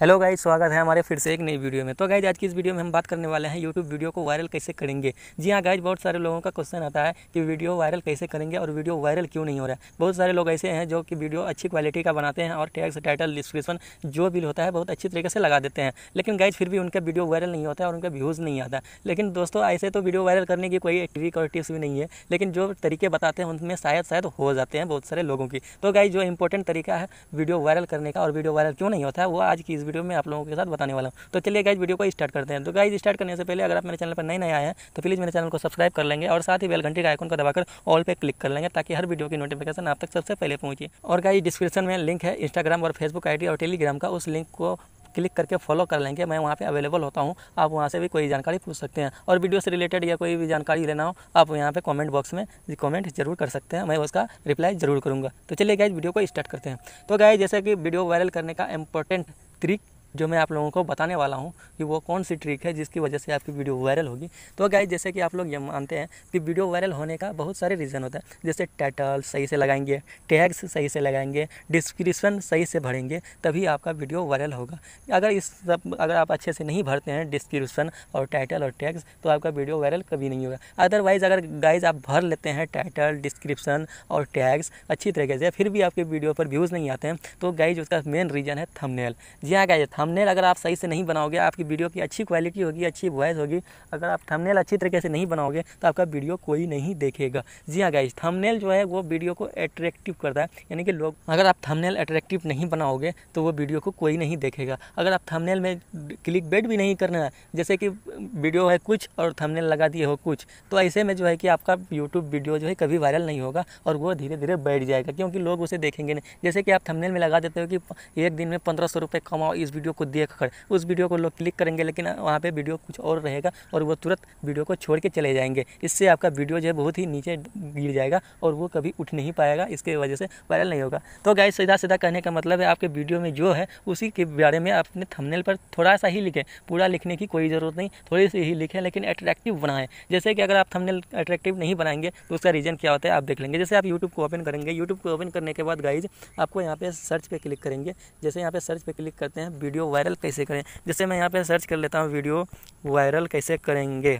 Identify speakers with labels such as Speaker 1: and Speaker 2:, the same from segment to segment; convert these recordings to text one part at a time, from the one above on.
Speaker 1: hello guys स्वागत है हमारे फिर से एक नई वीडियो में तो गाइज आज की इस वीडियो में हम बात करने वाले हैं यूट्यूब वीडियो को वायरल कैसे करेंगे जी हाँ गाइज बहुत सारे लोगों का क्वेश्चन आता है कि वीडियो वायरल कैसे करेंगे और वीडियो वायरल क्यों नहीं हो रहा है बहुत सारे लोग ऐसे हैं जो कि वीडियो अच्छी क्वालिटी का बनाते हैं और टैक्स टाइटल डिस्क्रिप्शन जो भी होता है बहुत अच्छी तरीके से लगा देते हैं लेकिन गाइज फिर भी उनका वीडियो वायरल नहीं होता है और उनका व्यूज़ नहीं आता लेकिन दोस्तों ऐसे तो वीडियो वायरल करने की कोई ट्रिक और टिप्स भी नहीं है लेकिन जो तरीके बताते हैं उनमें शायद शायद हो जाते हैं बहुत सारे लोगों की तो गाइज जो इंपॉर्टेंट तरीका है वीडियो वायरल करने का और वीडियो वायरल क्यों नहीं होता है वो आज की वीडियो में आप लोगों के साथ बताने वाला हूँ तो चलिए गाइज वीडियो को स्टार्ट करते हैं तो गाइज स्टार्ट करने से पहले अगर आप मेरे चैनल पर नए नए आए हैं तो प्लीज़ मेरे चैनल को सब्सक्राइब कर लेंगे और साथ ही बेल घंटे का आइकन को दबाकर ऑल पर क्लिक कर लेंगे ताकि हर वीडियो की नोटिफिकेशन आप तक सबसे पहले पहुंचे और गाइज डिस्क्रिप्शन में लिंक है इंस्टाग्राम और फेसबुक आई और टेलीग्राम का उस लिंक को क्लिक करके फॉलो कर लेंगे मैं वहाँ पे अवेलेबल होता हूँ आप वहाँ से भी कोई जानकारी पूछ सकते हैं और वीडियो से रिलेटेड या कोई भी जानकारी लेना हो आप यहाँ पे कमेंट बॉक्स में कमेंट जरूर कर सकते हैं मैं उसका रिप्लाई जरूर करूँगा तो चलिए गाइज वीडियो को स्टार्ट करते हैं तो गाय जैसे कि वीडियो वायरल करने का इंपॉर्टेंट elektrik जो मैं आप लोगों को बताने वाला हूँ कि वो कौन सी ट्रिक है जिसकी वजह से आपकी वीडियो वायरल होगी तो गाइज जैसे कि आप लोग ये मानते हैं कि वीडियो वायरल होने का बहुत सारे रीज़न होता है जैसे टाइटल सही से लगाएंगे टैग्स सही से लगाएंगे डिस्क्रिप्शन सही से भरेंगे तभी आपका वीडियो वायरल होगा अगर इस सब अगर आप अच्छे से नहीं भरते हैं डिस्क्रिप्शन और टाइटल और टैग्स तो आपका वीडियो वायरल कभी नहीं होगा अदरवाइज़ अगर गाइज आप भर लेते हैं टाइटल डिस्क्रिप्शन और टैग्स अच्छी तरीके से फिर भी आपके वीडियो पर व्यूज़ नहीं आते हैं तो गाइज उसका मेन रीज़न है थमनेल जी हाँ गाइज थम थंबनेल अगर आप सही से नहीं बनाओगे आपकी वीडियो की अच्छी क्वालिटी होगी अच्छी वॉइस होगी अगर आप थंबनेल अच्छी तरीके से नहीं बनाओगे तो आपका वीडियो कोई नहीं देखेगा जी हाँ गाइज थंबनेल जो है वो वीडियो को अट्रैक्टिव करता है यानी कि लोग अगर आप थंबनेल अट्रैक्टिव नहीं बनाओगे तो वो वीडियो को कोई नहीं देखेगा अगर आप थंबनेल में क्लिक बेट भी नहीं करना है जैसे कि वीडियो है कुछ और थंबनेल लगा दिए हो कुछ तो ऐसे में जो है कि आपका यूट्यूब वीडियो जो है कभी वायरल नहीं होगा और वो धीरे धीरे बैठ जाएगा क्योंकि लोग उसे देखेंगे नहीं जैसे कि आप थंबनेल में लगा देते हो कि एक दिन में पंद्रह सौ रुपये कमाओ इस वीडियो वीडियो को देख कर उस वीडियो को लोग क्लिक करेंगे लेकिन वहाँ पर वीडियो कुछ और रहेगा और वो तुरंत वीडियो को छोड़ के चले जाएंगे इससे आपका वीडियो जो है बहुत ही नीचे गिर जाएगा और वो कभी उठ नहीं पाएगा इसके वजह से वायरल नहीं होगा तो गाय सीधा सीधा कहने का मतलब है आपके वीडियो में जो है उसी के बारे में आपने अपने पर थोड़ा सा ही लिखें पूरा लिखने की कोई ज़रूरत नहीं थोड़ी सी ही लिखें लेकिन अट्रैक्टिव बनाएं जैसे कि अगर आप थमनेल अट्रैक्टिव नहीं बनाएंगे तो उसका रीज़न क्या होता है आप देख लेंगे जैसे आप यूट्यूब को ओपन करेंगे यूट्यूब को ओपन करने के बाद गाइज आपको यहाँ पे सर्च पे क्लिक करेंगे जैसे यहाँ पे सर्च पे क्लिक करते हैं वीडियो वीडियो वायरल कैसे करें जैसे मैं यहाँ पर सर्च कर लेता हूँ वीडियो वायरल कैसे करेंगे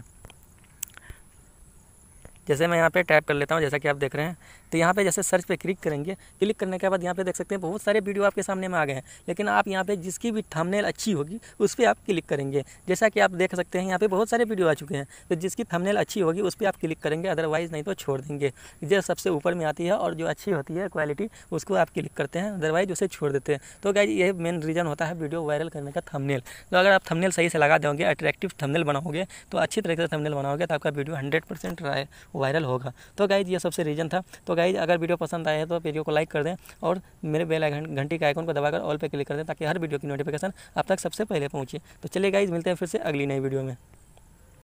Speaker 1: जैसे मैं यहाँ पे टैप कर लेता हूँ जैसा कि आप देख रहे हैं तो यहाँ पे जैसे सर्च पे क्लिक करेंगे क्लिक करने के बाद यहाँ पे देख सकते हैं बहुत सारे वीडियो आपके सामने में आ गए हैं लेकिन आप यहाँ पे जिसकी भी थंबनेल अच्छी होगी उस पर आप क्लिक करेंगे जैसा कि आप देख सकते हैं यहाँ पे बहुत सारे वीडियो आ चुके हैं तो जिसकी थमनेल अच्छी होगी उस पर आप क्लिक करेंगे अदरवाइज़ नहीं तो छोड़ देंगे जो सबसे ऊपर में आती है और जो अच्छी होती है क्वालिटी उसको आप क्लिक करते हैं अदरवाइज उसे छोड़ देते हैं तो क्या ये मेन रीज़न होता है वीडियो वायरल करने का थमनेल तो अगर आप थमनेल सही से लगा दोगे अट्रैक्टिव थमनेल बनाओगे तो अच्छी तरीके से थमनेल बनाओगे तो आपका वीडियो हंड्रेड परसेंट वायरल होगा तो गाइज ये सबसे रीज़न था तो गाइज अगर वीडियो पसंद आए तो वीडियो को लाइक कर दें और मेरे बेल घंटी के आइकन को दबाकर ऑल पे क्लिक कर दें ताकि हर वीडियो की नोटिफिकेशन आप तक सबसे पहले पहुँचे तो चलिए गाइज मिलते हैं फिर से अगली नई वीडियो में